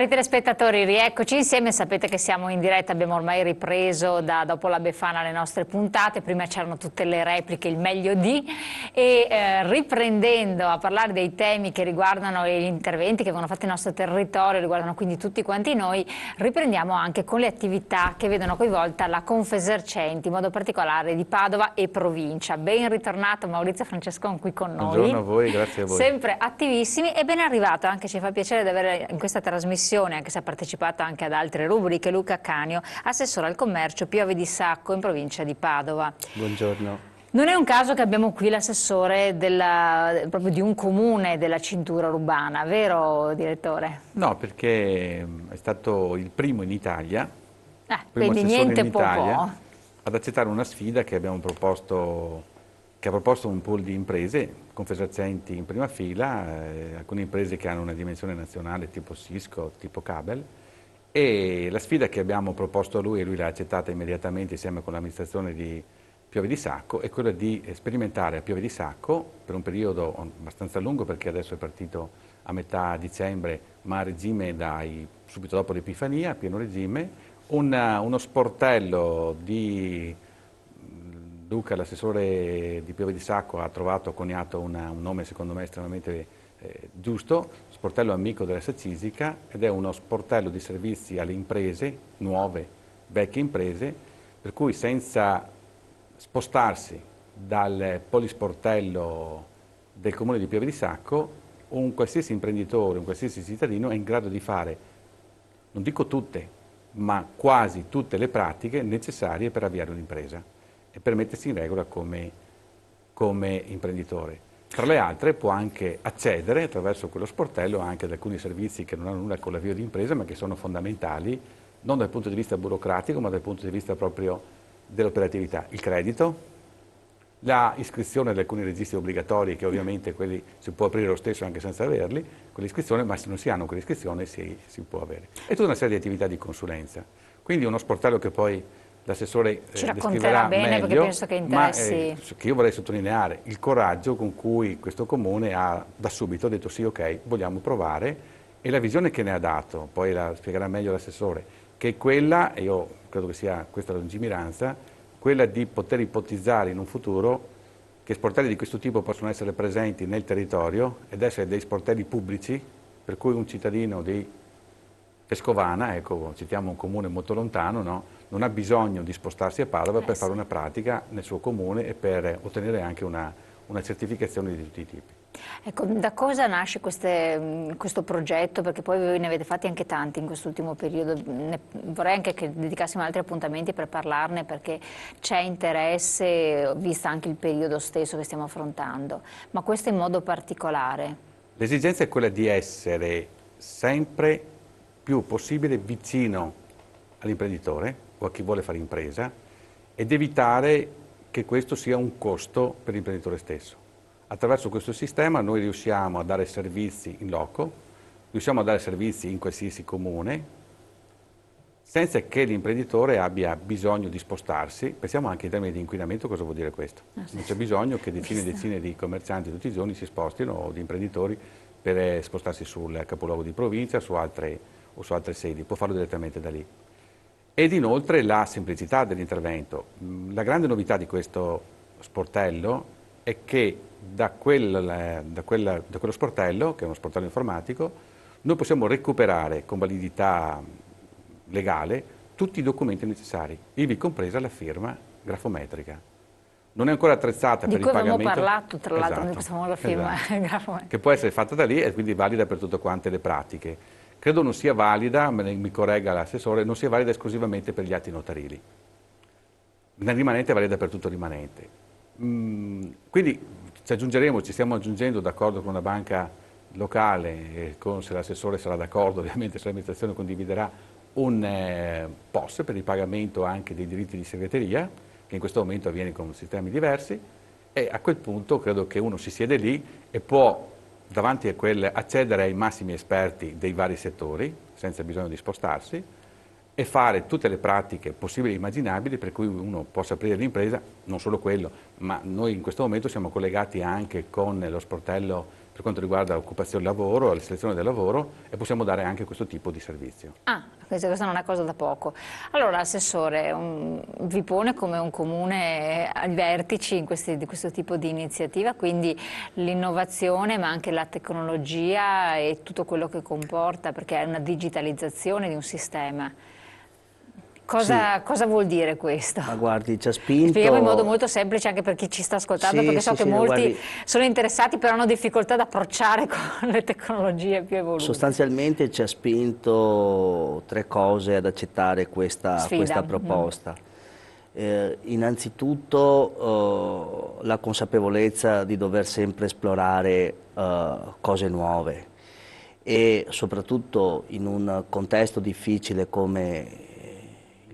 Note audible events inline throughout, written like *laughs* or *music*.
Cari telespettatori, rieccoci insieme, sapete che siamo in diretta, abbiamo ormai ripreso da dopo la Befana le nostre puntate, prima c'erano tutte le repliche, il meglio di, e eh, riprendendo a parlare dei temi che riguardano gli interventi che vengono fatti nel nostro territorio, riguardano quindi tutti quanti noi, riprendiamo anche con le attività che vedono coinvolta la Confesercenti, in modo particolare di Padova e provincia. Ben ritornato Maurizio Francescon qui con noi. Buongiorno a voi, grazie a voi. Sempre attivissimi e ben arrivato, anche ci fa piacere di avere in questa trasmissione trasmissione, anche se ha partecipato anche ad altre rubriche, Luca Canio, assessore al commercio Piove di Sacco in provincia di Padova. Buongiorno. Non è un caso che abbiamo qui l'assessore proprio di un comune della cintura urbana, vero direttore? No, perché ehm, è stato il primo in Italia, ah, primo quindi niente in Italia, ad accettare una sfida che abbiamo proposto che ha proposto un pool di imprese, Confesercenti in prima fila, eh, alcune imprese che hanno una dimensione nazionale tipo Cisco, tipo Cabel, e la sfida che abbiamo proposto a lui, e lui l'ha accettata immediatamente insieme con l'amministrazione di Piove di Sacco, è quella di sperimentare a Piove di Sacco per un periodo abbastanza lungo, perché adesso è partito a metà dicembre, ma a regime dai, subito dopo l'Epifania, a pieno regime, una, uno sportello di Duca, l'assessore di Piove di Sacco, ha trovato, ha coniato una, un nome secondo me estremamente eh, giusto, sportello amico della Saccisica ed è uno sportello di servizi alle imprese, nuove, vecchie imprese, per cui senza spostarsi dal polisportello del comune di Piove di Sacco, un qualsiasi imprenditore, un qualsiasi cittadino è in grado di fare, non dico tutte, ma quasi tutte le pratiche necessarie per avviare un'impresa e per mettersi in regola come, come imprenditore. Tra le altre può anche accedere attraverso quello sportello anche ad alcuni servizi che non hanno nulla con l'avvio di impresa ma che sono fondamentali non dal punto di vista burocratico ma dal punto di vista proprio dell'operatività. Il credito, la iscrizione ad alcuni registri obbligatori che ovviamente quelli si può aprire lo stesso anche senza averli, quell'iscrizione, ma se non si hanno quell'iscrizione si, si può avere. E tutta una serie di attività di consulenza. Quindi uno sportello che poi l'assessore eh, ci racconterà bene meglio, perché penso che eh, interessi. Ma, che io vorrei sottolineare il coraggio con cui questo comune ha da subito detto sì ok vogliamo provare e la visione che ne ha dato, poi la spiegherà meglio l'assessore, che è quella, e io credo che sia questa la lungimiranza, quella di poter ipotizzare in un futuro che sportelli di questo tipo possono essere presenti nel territorio ed essere dei sportelli pubblici, per cui un cittadino di Pescovana, ecco, citiamo un comune molto lontano, no? non ha bisogno di spostarsi a Padova eh, per sì. fare una pratica nel suo comune e per ottenere anche una, una certificazione di tutti i tipi. Ecco, da cosa nasce queste, questo progetto? Perché poi voi ne avete fatti anche tanti in quest'ultimo periodo. Ne, vorrei anche che dedicassimo altri appuntamenti per parlarne perché c'è interesse, vista anche il periodo stesso che stiamo affrontando, ma questo in modo particolare. L'esigenza è quella di essere sempre più possibile vicino all'imprenditore, o a chi vuole fare impresa ed evitare che questo sia un costo per l'imprenditore stesso. Attraverso questo sistema noi riusciamo a dare servizi in loco, riusciamo a dare servizi in qualsiasi comune, senza che l'imprenditore abbia bisogno di spostarsi, pensiamo anche in termini di inquinamento cosa vuol dire questo, ah, non c'è bisogno che decine e decine di commercianti tutti i giorni si spostino o di imprenditori per eh, spostarsi sul capoluogo di provincia su altre, o su altre sedi, può farlo direttamente da lì ed inoltre la semplicità dell'intervento. Mm, la grande novità di questo sportello è che da, quel, eh, da, quella, da quello sportello, che è uno sportello informatico, noi possiamo recuperare con validità legale tutti i documenti necessari, ivi compresa la firma grafometrica. Non è ancora attrezzata di per il pagamento. Di cui abbiamo parlato, tra l'altro, esatto, noi facciamo la firma esatto. *laughs* grafometrica. Che può essere fatta da lì e quindi valida per tutte quante le pratiche credo non sia valida, mi corregga l'assessore, non sia valida esclusivamente per gli atti notarili. Nel rimanente è valida per tutto il rimanente. Mm, quindi ci aggiungeremo, ci stiamo aggiungendo d'accordo con una banca locale, con, se l'assessore sarà d'accordo, *laughs* ovviamente se l'amministrazione condividerà un eh, POS per il pagamento anche dei diritti di segreteria, che in questo momento avviene con sistemi diversi, e a quel punto credo che uno si siede lì e può davanti a quel accedere ai massimi esperti dei vari settori, senza bisogno di spostarsi, e fare tutte le pratiche possibili e immaginabili per cui uno possa aprire l'impresa, non solo quello, ma noi in questo momento siamo collegati anche con lo sportello per quanto riguarda l'occupazione del lavoro, la selezione del lavoro e possiamo dare anche questo tipo di servizio. Ah, questa non è una cosa da poco. Allora, Assessore, un, vi pone come un comune ai vertici questi, di questo tipo di iniziativa, quindi l'innovazione ma anche la tecnologia e tutto quello che comporta, perché è una digitalizzazione di un sistema. Cosa, sì. cosa, vuol dire questo? Ma guardi, ci ha spinto... Spieghiamo in modo molto semplice anche per chi ci sta ascoltando, sì, perché so sì, che molti guardi... sono interessati però hanno difficoltà ad approcciare *laughs* con le tecnologie più evolute. Sostanzialmente ci ha spinto tre cose ad accettare questa, questa mm. proposta. Mm. Eh, innanzitutto eh, la consapevolezza di dover sempre esplorare eh, cose nuove e soprattutto in un contesto difficile come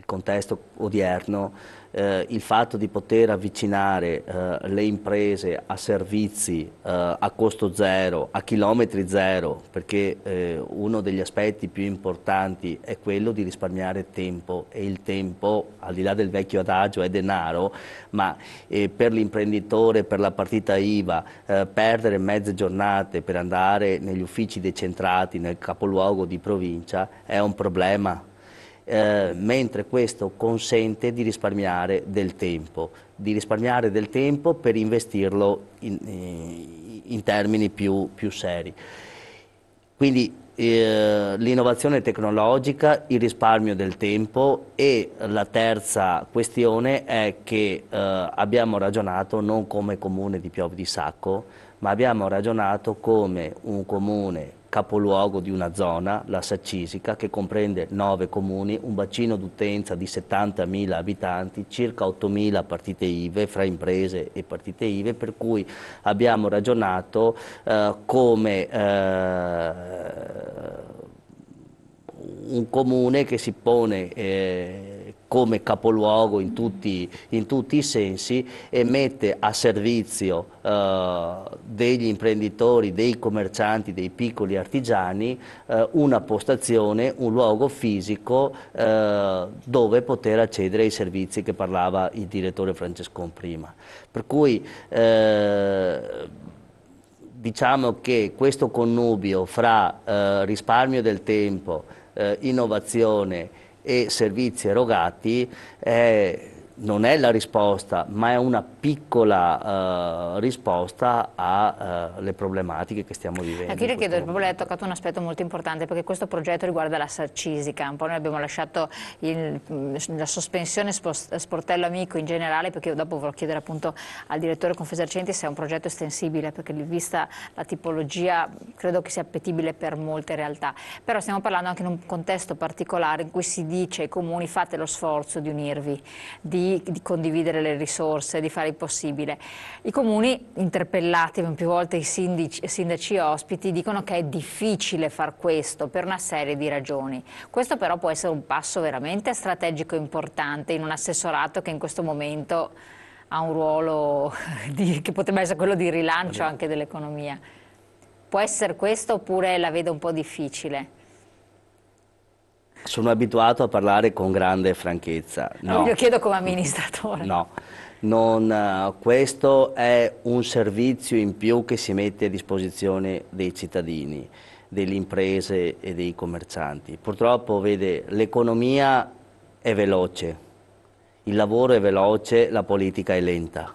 contesto odierno eh, il fatto di poter avvicinare eh, le imprese a servizi eh, a costo zero, a chilometri zero, perché eh, uno degli aspetti più importanti è quello di risparmiare tempo e il tempo, al di là del vecchio adagio, è denaro, ma eh, per l'imprenditore, per la partita IVA, eh, perdere mezze giornate per andare negli uffici decentrati nel capoluogo di provincia è un problema eh, mentre questo consente di risparmiare del tempo, di risparmiare del tempo per investirlo in, eh, in termini più, più, seri. Quindi eh, l'innovazione tecnologica, il risparmio del tempo e la terza questione è che eh, abbiamo ragionato non come comune di Piove di Sacco, ma abbiamo ragionato come un comune capoluogo di una zona, la Saccisica, che comprende nove comuni, un bacino d'utenza di 70.000 abitanti, circa 8.000 partite IVE, fra imprese e partite IVE, per cui abbiamo ragionato eh, come eh, un comune che si pone... Eh, come capoluogo in tutti, in tutti, i sensi e mette a servizio eh, degli imprenditori, dei commercianti, dei piccoli artigiani eh, una postazione, un luogo fisico eh, dove poter accedere ai servizi che parlava il direttore Francescon prima. Per cui eh, diciamo che questo connubio fra eh, risparmio del tempo, eh, innovazione e servizi erogati è eh, non è la risposta, ma è una piccola uh, risposta alle eh, uh, problematiche che stiamo vivendo. Ecco, io le chiedo, proprio lei ha toccato un aspetto molto importante perché questo progetto riguarda la sarcisica, un po' noi abbiamo lasciato il, mm, la sospensione sportello amico in generale perché io dopo vorrei chiedere appunto al direttore Confesercenti se è un progetto estensibile perché vista la tipologia credo che sia appetibile per molte realtà, però stiamo parlando anche in un contesto particolare in cui si dice ai comuni fate lo sforzo di unirvi, di di, condividere le risorse, di fare il possibile. I comuni, interpellati più volte i sindici, sindaci ospiti, dicono che è difficile far questo per una serie di ragioni. Questo però può essere un passo veramente strategico e importante in un assessorato che in questo momento ha un ruolo *laughs* di, che potrebbe essere quello di rilancio anche dell'economia. Può essere questo oppure la vedo un po' difficile? sono abituato a parlare con grande franchezza. No. Non lo chiedo come amministratore. No, non, eh, questo è un servizio in più che si mette a disposizione dei cittadini, delle imprese e dei commercianti. Purtroppo, vede, l'economia è veloce, il lavoro è veloce, la politica è lenta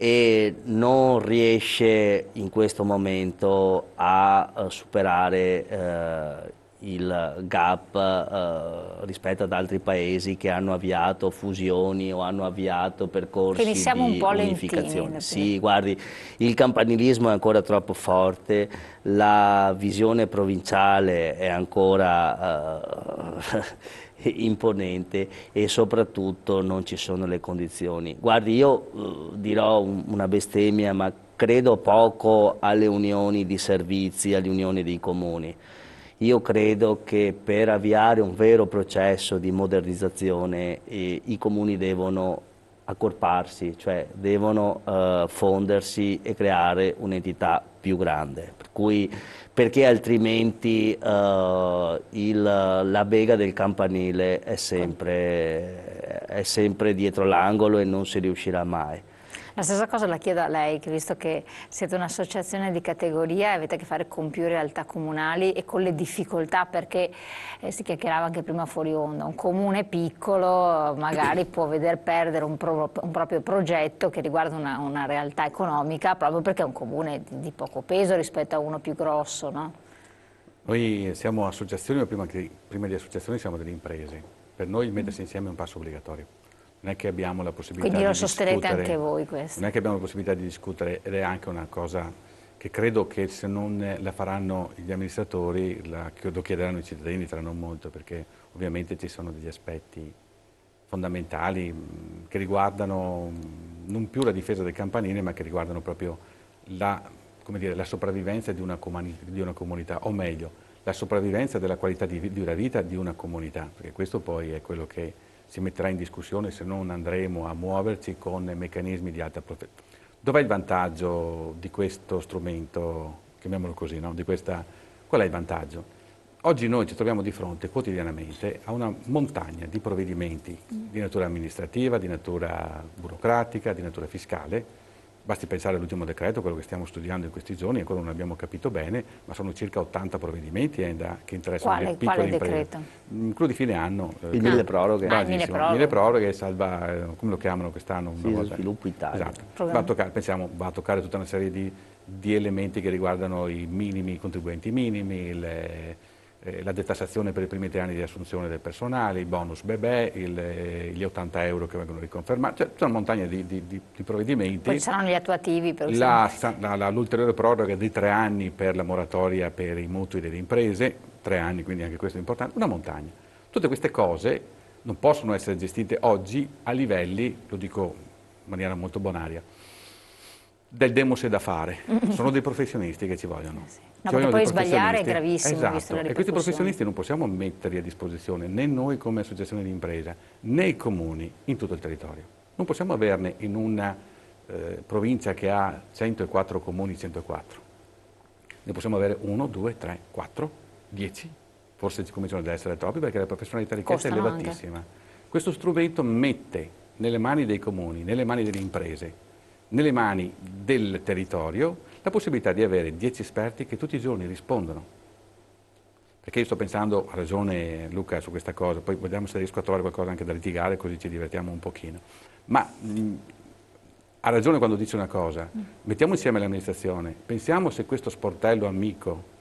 e non riesce in questo momento a eh, superare eh, il gap eh, rispetto ad altri paesi che hanno avviato fusioni o hanno avviato percorsi Quindi siamo di un po unificazione. Sì, guardi, il campanilismo è ancora troppo forte, la visione provinciale è ancora eh, *laughs* imponente e soprattutto non ci sono le condizioni. Guardi, io eh, dirò una bestemmia, ma credo poco alle unioni di servizi, alle unioni dei comuni io credo che per avviare un vero processo di modernizzazione eh, i comuni devono accorparsi, cioè devono eh, fondersi e creare un'entità più grande. Per cui, perché altrimenti eh, il, la bega del campanile è sempre, è sempre dietro l'angolo e non si riuscirà mai. La stessa cosa la chiedo a lei, che visto che siete un'associazione di categoria e avete a che fare con più realtà comunali e con le difficoltà, perché eh, si chiacchierava anche prima fuori onda, un comune piccolo magari può veder perdere un, pro, un proprio progetto che riguarda una, una, realtà economica proprio perché è un comune di, di poco peso rispetto a uno più grosso, no? Noi siamo associazioni, ma prima, prima, di associazioni siamo delle imprese. Per noi il mettersi insieme è un passo obbligatorio non è che abbiamo la possibilità Quindi lo sostenete anche voi questo? Non è che abbiamo la possibilità di discutere ed è anche una cosa che credo che se non la faranno gli amministratori la, lo chiederanno i cittadini tra non molto perché ovviamente ci sono degli aspetti fondamentali mm, che riguardano mm, non più la difesa del campanile ma che riguardano proprio la, dire, la sopravvivenza di una, di una, comunità o meglio la sopravvivenza della qualità di, della vita di una comunità perché questo poi è quello che si metterà in discussione se non andremo a muoverci con meccanismi di alta protezione. Dov'è il vantaggio di questo strumento, chiamiamolo così, no? questa... qual è il vantaggio? Oggi noi ci troviamo di fronte quotidianamente a una montagna di provvedimenti di natura amministrativa, di natura burocratica, di natura fiscale, Basti pensare all'ultimo decreto, quello che stiamo studiando in questi giorni, ancora non abbiamo capito bene, ma sono circa 80 provvedimenti eh, da, che interessano quale, le piccole quale imprese. Decreto? Mm, quello di fine anno. Eh, Il mille proroghe. Ah, mille proroghe. Mille proroghe salva, eh, come lo chiamano quest'anno? Sì, volta. sviluppo Italia. Esatto. Va a, toccare, pensiamo, va a toccare tutta una serie di, di elementi che riguardano i minimi, i contribuenti minimi, le eh, la detassazione per i primi tre anni di assunzione del personale, i bonus bebè, il, eh, gli 80 euro che vengono riconfermati, cioè sono montagne di, di, di, di provvedimenti. Poi saranno gli attuativi per L'ulteriore proroga di tre anni per la moratoria per i mutui delle imprese, tre anni quindi anche questo è importante, una montagna. Tutte queste cose non possono essere gestite oggi a livelli, lo dico in maniera molto bonaria, del demos è da fare, sono dei professionisti che ci vogliono. Eh sì. No, ci vogliono poi sbagliare è gravissimo. Esatto. e questi professionisti non possiamo metterli a disposizione né noi come associazione di impresa né i comuni in tutto il territorio. Non possiamo averne in una eh, provincia che ha 104 comuni, 104. Ne possiamo avere uno, due, tre, quattro, dieci. Forse ci cominciano ad essere troppi perché la professionalità richiesta Costano è elevatissima. Anche. Questo strumento mette nelle mani dei comuni, nelle mani delle imprese, nelle mani del territorio la possibilità di avere 10 esperti che tutti i giorni rispondono. Perché io sto pensando, ha ragione Luca su questa cosa, poi vediamo se riesco a trovare qualcosa anche da litigare così ci divertiamo un pochino. Ma mh, ha ragione quando dice una cosa, mm. mettiamo insieme l'amministrazione, pensiamo se questo sportello amico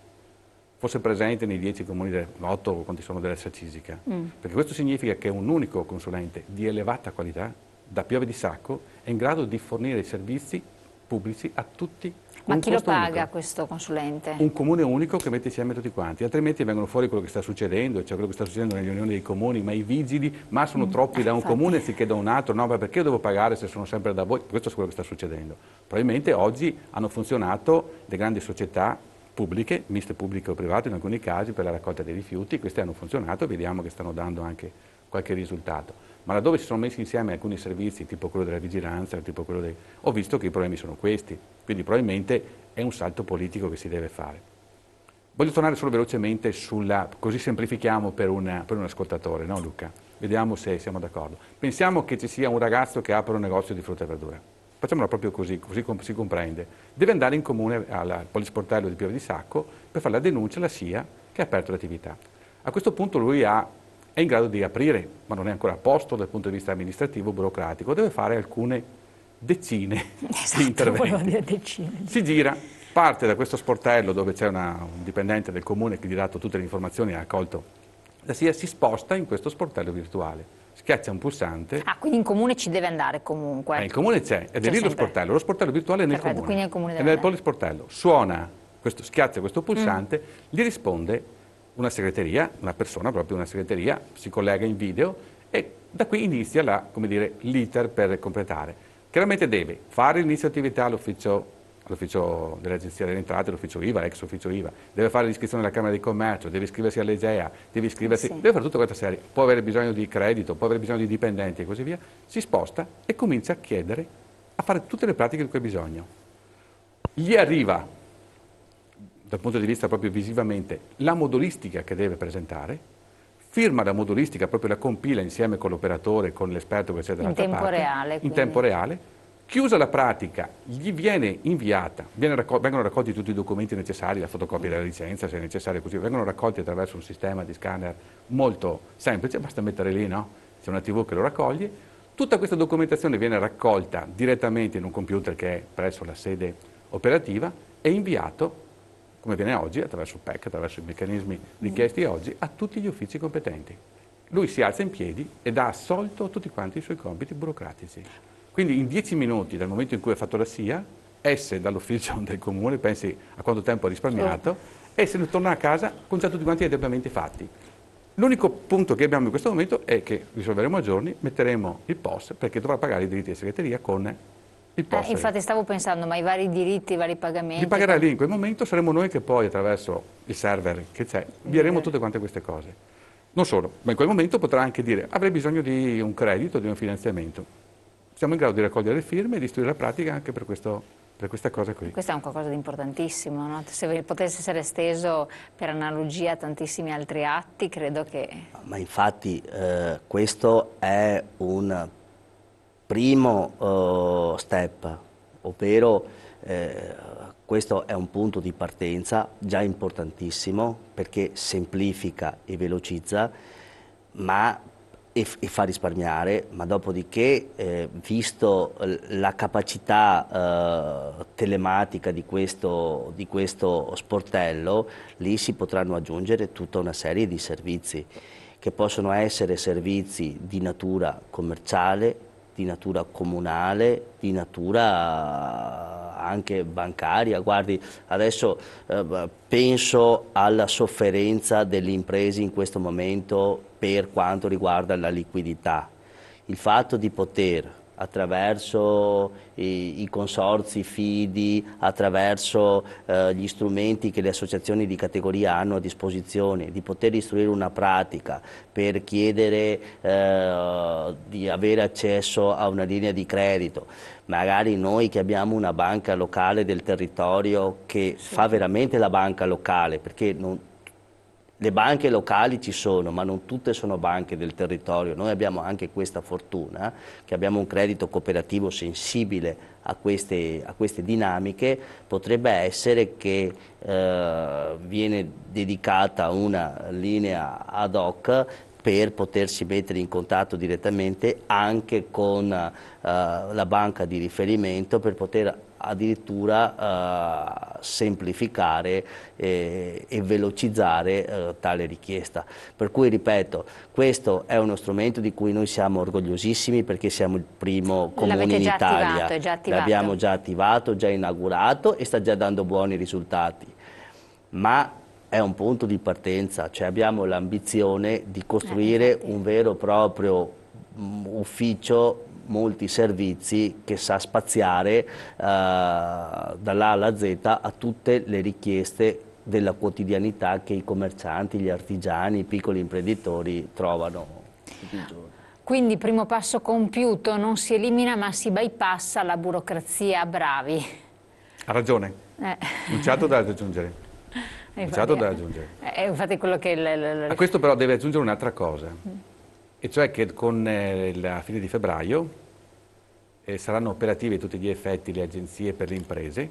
fosse presente nei 10 comuni, 8 quanti sono della Cisica, mm. perché questo significa che un unico consulente di elevata qualità da Piove di Sacco è in grado di fornire i servizi pubblici a tutti ma chi lo paga unico. questo consulente? Un comune unico che mette insieme tutti quanti, altrimenti vengono fuori quello che sta succedendo, cioè quello che sta succedendo nelle riunioni dei comuni, ma i vigili, ma sono mm. troppi da un infatti. comune anziché da un altro, no, ma perché io devo pagare se sono sempre da voi? Questo è quello che sta succedendo. Probabilmente oggi hanno funzionato le grandi società pubbliche, miste pubbliche o private in alcuni casi, per la raccolta dei rifiuti, queste hanno funzionato, vediamo che stanno dando anche qualche risultato ma laddove si sono messi insieme alcuni servizi, tipo quello della vigilanza, tipo quello dei... ho visto che i problemi sono questi, quindi probabilmente è un salto politico che si deve fare. Voglio tornare solo velocemente sulla, così semplifichiamo per, una, per un ascoltatore, no Luca? Vediamo se siamo d'accordo. Pensiamo che ci sia un ragazzo che apre un negozio di frutta e verdura. Facciamolo proprio così, così com si comprende. Deve andare in comune al polisportello di Piove di Sacco per fare la denuncia alla SIA che ha aperto l'attività. A questo punto lui ha è in grado di aprire, ma non è ancora a posto dal punto di vista amministrativo, burocratico, deve fare alcune decine *laughs* esatto, di interventi. Decine. Si gira, parte da questo sportello dove c'è un dipendente del comune che gli ha dato tutte le informazioni e ha accolto la SIA, si sposta in questo sportello virtuale. Schiaccia un pulsante. Ah, quindi in comune ci deve andare comunque. Eh, in comune c'è, ed è lì lo sportello. Lo sportello virtuale è nel Perfetto, comune. Quindi nel comune è nel polisportello. Suona, questo, schiaccia questo mm. pulsante, mm. gli risponde una segreteria, una persona proprio una segreteria, si collega in video e da qui inizia l'iter per completare. Chiaramente deve fare l'inizio attività all'ufficio all'ufficio dell'Agenzia delle Entrate, l'ufficio IVA, ex ufficio IVA, deve fare l'iscrizione alla Camera di Commercio, deve iscriversi all'EGEA, deve iscriversi, sì. deve fare tutta questa serie, può avere bisogno di credito, può avere bisogno di dipendenti e così via, si sposta e comincia a chiedere, a fare tutte le pratiche di cui ha bisogno. Gli arriva dal punto di vista proprio visivamente, la modulistica che deve presentare, firma la modulistica, proprio la compila insieme con l'operatore, con l'esperto che c'è dall'altra in tempo reale, in tempo reale, chiusa la pratica, gli viene inviata, viene raccol vengono raccolti tutti i documenti necessari, la fotocopia della licenza se è necessario, così vengono raccolti attraverso un sistema di scanner molto semplice, basta mettere lì, no? c'è una tv che lo raccoglie, tutta questa documentazione viene raccolta direttamente in un computer che è presso la sede operativa e inviato come viene oggi, attraverso il PEC, attraverso i meccanismi richiesti mm. oggi, a tutti gli uffici competenti. Lui si alza in piedi ed ha assolto tutti quanti i suoi compiti burocratici. Quindi in dieci minuti dal momento in cui ha fatto la SIA, esce dall'ufficio *laughs* del comune, pensi a quanto tempo ha risparmiato, e se ne torna a casa con già tutti quanti gli adeguamenti fatti. L'unico punto che abbiamo in questo momento è che risolveremo a giorni, metteremo il POS perché dovrà pagare i diritti di segreteria con eh, infatti stavo pensando, ma i vari diritti, i vari pagamenti... Li pagherà lì, in quel momento saremo noi che poi attraverso il server che c'è, invieremo tutte quante queste cose. Non solo, ma in quel momento potrà anche dire avrei bisogno di un credito, di un finanziamento. Siamo in grado di raccogliere le firme e di studiare la pratica anche per questo per questa cosa qui. Questo è un qualcosa di importantissimo, no? se potesse essere esteso per analogia a tantissimi altri atti, credo che... Ma infatti eh, questo è un primo eh, step, ovvero eh, questo è un punto di partenza già importantissimo perché semplifica e velocizza ma, e, e, fa risparmiare, ma dopodiché eh, visto la capacità eh, telematica di questo, di questo sportello, lì si potranno aggiungere tutta una serie di servizi che possono essere servizi di natura commerciale, di natura comunale, di natura eh, anche bancaria. Guardi, adesso eh, penso alla sofferenza delle imprese in questo momento per quanto riguarda la liquidità. Il fatto di poter attraverso i, i consorzi, i fidi, attraverso eh, gli strumenti che le associazioni di categoria hanno a disposizione, di poter istruire una pratica per chiedere eh, di avere accesso a una linea di credito. Magari noi che abbiamo una banca locale del territorio che sì. fa veramente la banca locale, perché non, le banche locali ci sono, ma non tutte sono banche del territorio. Noi abbiamo anche questa fortuna, che abbiamo un credito cooperativo sensibile a queste, a queste dinamiche. Potrebbe essere che eh, viene dedicata una linea ad hoc per potersi mettere in contatto direttamente anche con uh, la banca di riferimento per poter addirittura eh, semplificare e, eh, e velocizzare eh, tale richiesta. Per cui, ripeto, questo è uno strumento di cui noi siamo orgogliosissimi perché siamo il primo comune in Italia. Attivato, già attivato. L'abbiamo già attivato, già inaugurato e sta già dando buoni risultati. Ma è un punto di partenza, cioè abbiamo l'ambizione di costruire eh, un vero e proprio mm, ufficio molti servizi che sa spaziare eh, dall'A alla Z a tutte le richieste della quotidianità che i commercianti, gli artigiani, i piccoli imprenditori trovano Quindi primo passo compiuto, non si elimina ma si bypassa la burocrazia, bravi. Ha ragione, eh. c'è altro da aggiungere. Un certo da aggiungere. Eh, certo eh, eh infatti quello che... A questo però deve aggiungere un'altra cosa. Mm e cioè che con eh, la fine di febbraio eh, saranno operative tutti gli effetti le agenzie per le imprese,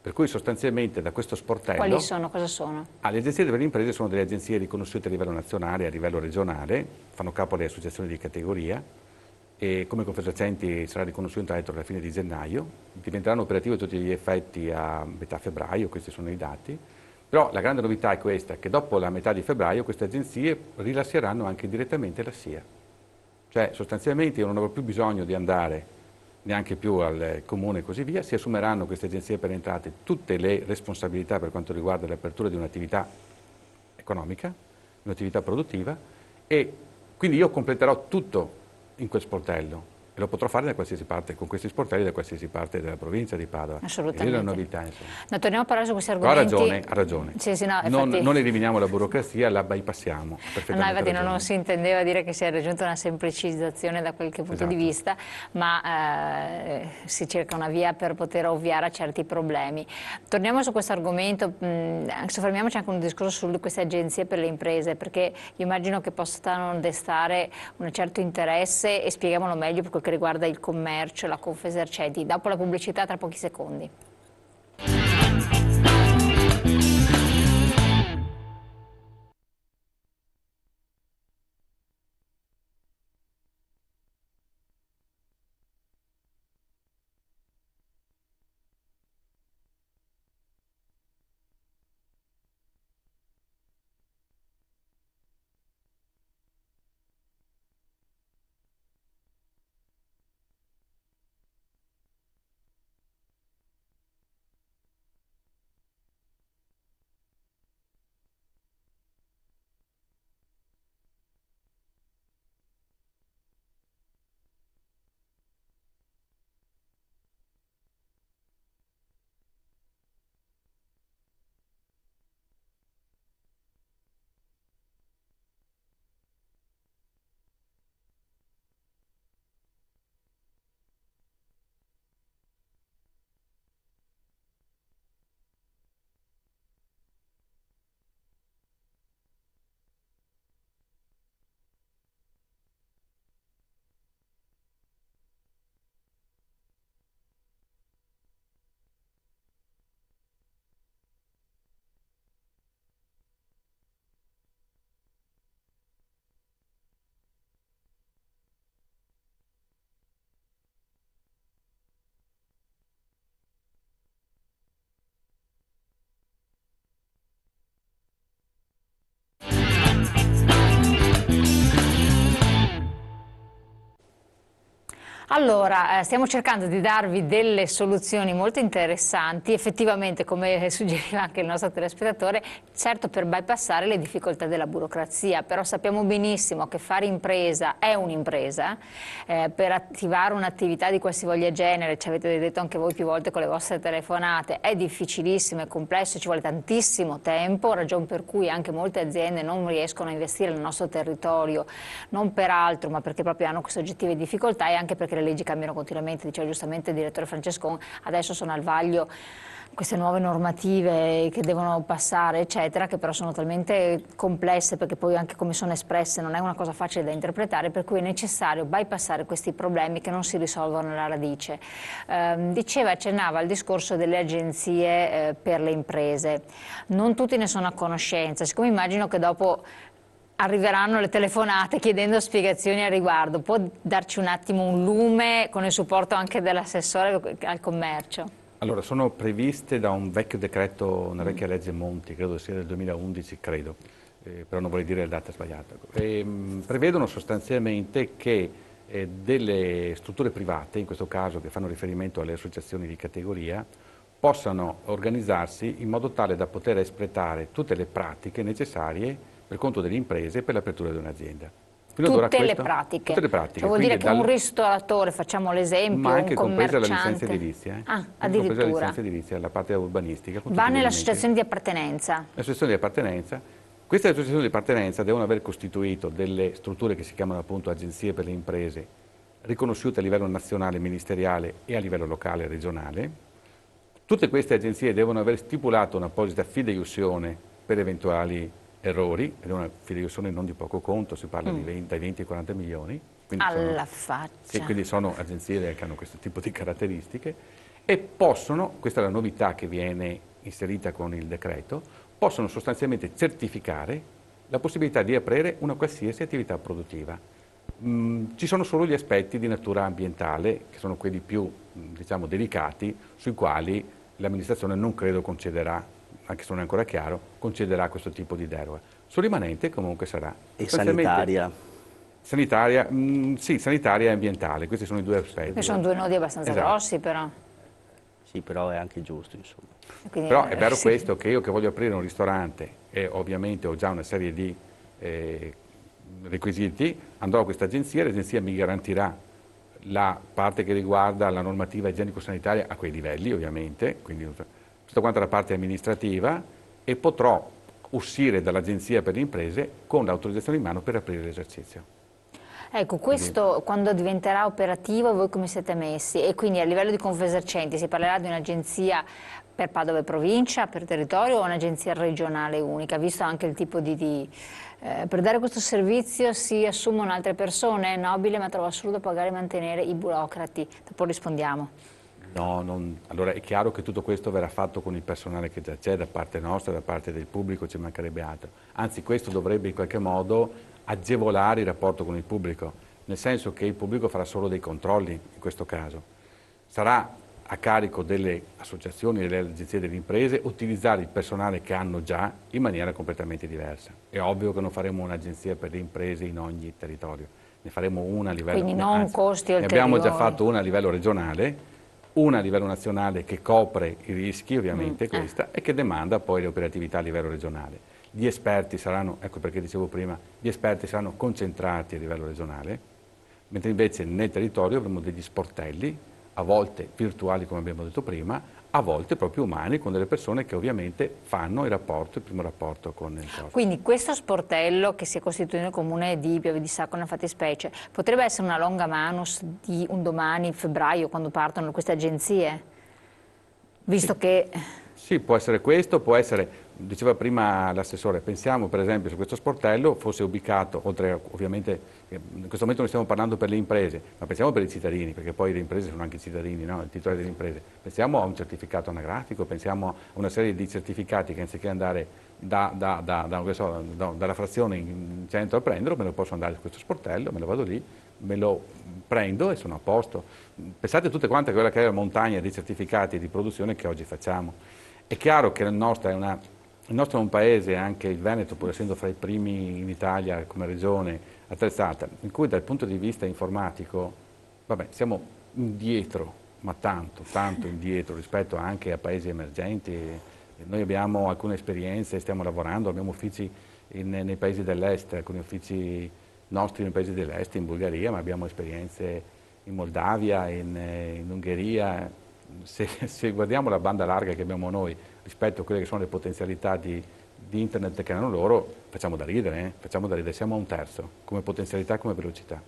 per cui sostanzialmente da questo sportello... Quali sono? Cosa sono? Ah, le agenzie per le imprese sono delle agenzie riconosciute a livello nazionale, a livello regionale, fanno capo alle associazioni di categoria e come Confesercenti sarà riconosciuto entro la fine di gennaio, diventeranno operative tutti gli effetti a metà febbraio, questi sono i dati, però la grande novità è questa, che dopo la metà di febbraio queste agenzie rilasseranno anche direttamente la SIA. Cioè sostanzialmente io non avrò più bisogno di andare neanche più al comune e così via, si assumeranno queste agenzie per entrate tutte le responsabilità per quanto riguarda l'apertura di un'attività economica, un'attività produttiva e quindi io completerò tutto in quel sportello e lo potrò fare da qualsiasi parte, con questi sportelli da qualsiasi parte della provincia di Padova. Assolutamente. È una novità. Insomma. No, torniamo a parlare su questi argomenti. ha ragione, ha ragione. Sì, sì, no, non, non, eliminiamo la burocrazia, la bypassiamo. No, infatti non, non, si intendeva dire che si è raggiunta una semplicizzazione da qualche punto esatto. di vista, ma eh, si cerca una via per poter ovviare a certi problemi. Torniamo su questo argomento, mh, mm, soffermiamoci anche un discorso su queste agenzie per le imprese, perché immagino che possano destare un certo interesse e spieghiamolo meglio per quel che riguarda il commercio, la Confesercenti. Dopo la pubblicità tra pochi secondi. Allora, eh, stiamo cercando di darvi delle soluzioni molto interessanti, effettivamente come *laughs* suggeriva anche il nostro telespettatore, certo per bypassare le difficoltà della burocrazia, però sappiamo benissimo che fare impresa è un'impresa, eh, per attivare un'attività di qualsivoglia genere, ci avete detto anche voi più volte con le vostre telefonate, è difficilissimo, è complesso, ci vuole tantissimo tempo, ragion per cui anche molte aziende non riescono a investire nel nostro territorio, non per altro ma perché proprio hanno queste oggettive difficoltà e anche perché le leggi cambiano continuamente, diceva giustamente il direttore Francescon, adesso sono al vaglio queste nuove normative che devono passare, eccetera, che però sono talmente complesse perché poi anche come sono espresse non è una cosa facile da interpretare, per cui è necessario bypassare questi problemi che non si risolvono alla radice. Eh, diceva, accennava al discorso delle agenzie eh, per le imprese. Non tutti ne sono a conoscenza, siccome immagino che dopo arriveranno le telefonate chiedendo spiegazioni al riguardo. Può darci un attimo un lume con il supporto anche dell'assessore al commercio? Allora, sono previste da un vecchio decreto, una vecchia mm. legge Monti, credo sia del 2011, credo, eh, però non vorrei dire la data sbagliata. E, ehm, mh, prevedono sostanzialmente che eh, delle strutture private, in questo caso che fanno riferimento alle associazioni di categoria, possano organizzarsi in modo tale da poter espletare tutte le pratiche necessarie per conto delle imprese per l'apertura di un'azienda. Tutte, allora questo, le pratiche. tutte le pratiche. Cioè, vuol dire che dal... un ristoratore, facciamo l'esempio, ma anche un compresa la licenza edilizia. Eh? Ah, addirittura. la licenza edilizia, la parte urbanistica. Va nell'associazione di appartenenza. L'associazione di appartenenza. Queste associazioni di appartenenza devono aver costituito delle strutture che si chiamano appunto agenzie per le imprese, riconosciute a livello nazionale, ministeriale e a livello locale e regionale. Tutte queste agenzie devono aver stipulato un'apposita fideiussione per eventuali errori, ed è una fideiussione non di poco conto, si parla mm. 20, dai 20 ai 40 milioni. Alla sono, faccia! E quindi sono agenzie che hanno questo tipo di caratteristiche e possono, questa è la novità che viene inserita con il decreto, possono sostanzialmente certificare la possibilità di aprire una qualsiasi attività produttiva. Mm, ci sono solo gli aspetti di natura ambientale, che sono quelli più mm, diciamo, delicati, sui quali l'amministrazione non credo concederà anche se non è ancora chiaro, concederà questo tipo di deroga. Sul rimanente comunque sarà... E sanitaria? Sanitaria, mh, mm, sì, sanitaria e ambientale, questi sono i due aspetti. Che sono due nodi abbastanza esatto. grossi però. Sì, però è anche giusto, insomma. Quindi, però è eh, vero sì. questo che io che voglio aprire un ristorante e ovviamente ho già una serie di eh, requisiti, andrò a questa agenzia e l'agenzia mi garantirà la parte che riguarda la normativa igienico-sanitaria a quei livelli, ovviamente, quindi tutta quanta la parte amministrativa e potrò uscire dall'agenzia per le imprese con l'autorizzazione in mano per aprire l'esercizio. Ecco, questo quando diventerà operativo voi come siete messi? E quindi a livello di Confesercenti si parlerà di un'agenzia per Padova e provincia, per territorio o un'agenzia regionale unica? Visto anche il tipo di... di eh, per dare questo servizio si assumono altre persone, è nobile ma trovo assurdo pagare e mantenere i burocrati. Dopo rispondiamo. No, non, allora è chiaro che tutto questo verrà fatto con il personale che già c'è da parte nostra, da parte del pubblico, ci mancherebbe altro. Anzi, questo dovrebbe in qualche modo agevolare il rapporto con il pubblico, nel senso che il pubblico farà solo dei controlli in questo caso. Sarà a carico delle associazioni, delle agenzie delle imprese, utilizzare il personale che hanno già in maniera completamente diversa. È ovvio che non faremo un'agenzia per le imprese in ogni territorio, ne faremo una a livello regionale. Quindi non anzi, costi ulteriori. Ne abbiamo già fatto una a livello regionale, una a livello nazionale che copre i rischi, ovviamente mm, eh. questa, eh. e che demanda poi le operatività a livello regionale. Gli esperti saranno, ecco perché dicevo prima, gli esperti saranno concentrati a livello regionale, mentre invece nel territorio avremo degli sportelli, a volte virtuali come abbiamo detto prima, a volte proprio umani con delle persone che ovviamente fanno il, rapporto, il primo rapporto con il corpo. Quindi questo sportello che si è costituito nel comune di Piave di Sacco, nella fattispecie, potrebbe essere una longa manus di un domani, febbraio, quando partono queste agenzie? Visto sì. che... Sì, può essere questo, può essere diceva prima l'assessore, pensiamo per esempio se questo sportello fosse ubicato, oltre ovviamente in questo momento non stiamo parlando per le imprese, ma pensiamo per i cittadini, perché poi le imprese sono anche i cittadini, no? il titolare delle imprese. Pensiamo a un certificato anagrafico, pensiamo a una serie di certificati che anziché andare da, da, da, so, dalla frazione in centro a prenderlo, me lo posso andare su questo sportello, me lo vado lì, me lo prendo e sono a posto. Pensate tutte quante a quella che è la montagna di certificati di produzione che oggi facciamo. È chiaro che è una, il nostro è un paese, anche il Veneto, pur essendo fra i primi in Italia come regione attrezzata, in cui dal punto di vista informatico, vabbè, siamo indietro, ma tanto, tanto *laughs* indietro rispetto anche a paesi emergenti. Noi abbiamo alcune esperienze, stiamo lavorando, abbiamo uffici in, nei paesi dell'est, alcuni uffici nostri nei paesi dell'est, in Bulgaria, ma abbiamo esperienze in Moldavia, in, in Ungheria. Se, *laughs* se guardiamo la banda larga che abbiamo noi rispetto a quelle che sono le potenzialità di, di internet che hanno loro, facciamo da ridere, eh? facciamo da ridere, siamo a un terzo, come potenzialità, come velocità.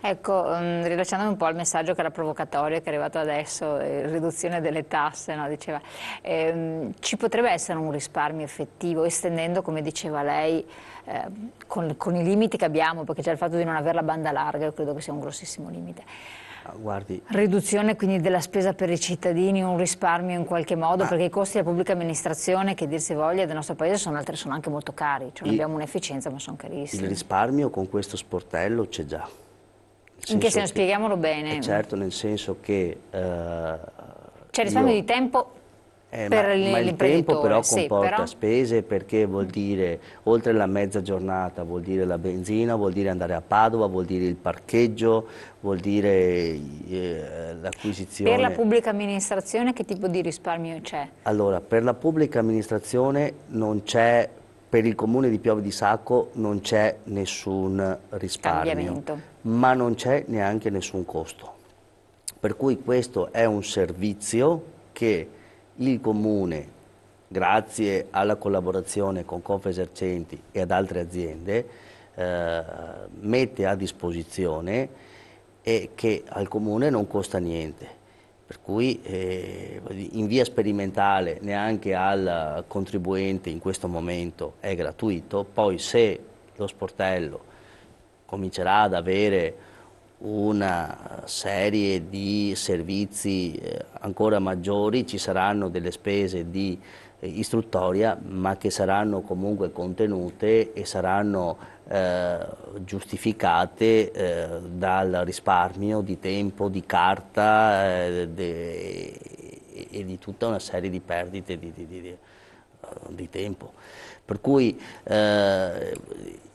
Ecco, mm, rilasciandomi un po' al messaggio che era provocatorio, che è arrivato adesso, eh, riduzione delle tasse, no? diceva, ehm, ci potrebbe essere un risparmio effettivo, estendendo, come diceva lei, eh, con, con i limiti che abbiamo, perché c'è il fatto di non avere la banda larga, io credo che sia un grossissimo limite Guardi. Riduzione quindi della spesa per i cittadini, un risparmio in qualche modo, ah. perché i costi della pubblica amministrazione, che dir si voglia, del nostro paese sono, altri, sono anche molto cari, cioè, abbiamo un'efficienza ma sono carissimi. Il risparmio con questo sportello c'è già. In che senso? Che, spieghiamolo bene. Eh, certo, nel senso che... Eh, c'è risparmio io, di tempo eh, per ma, ma il tempo però comporta sì, però... spese perché vuol dire oltre la mezza giornata, vuol dire la benzina, vuol dire andare a Padova, vuol dire il parcheggio, vuol dire eh, l'acquisizione. Per la pubblica amministrazione che tipo di risparmio c'è? Allora, per la pubblica amministrazione non c'è per il comune di Piove di Sacco non c'è nessun risparmio, ma non c'è neanche nessun costo. Per cui questo è un servizio che il Comune, grazie alla collaborazione con Confesercenti e ad altre aziende, eh, mette a disposizione e eh, che al Comune non costa niente. Per cui eh, in via sperimentale neanche al contribuente in questo momento è gratuito, poi se lo sportello comincerà ad avere una serie di servizi eh, ancora maggiori, ci saranno delle spese di eh, istruttoria ma che saranno comunque contenute e saranno eh, giustificate eh, dal risparmio di tempo, di carta eh, de, e di tutta una serie di perdite di, di, di, di eh, tempo. Per cui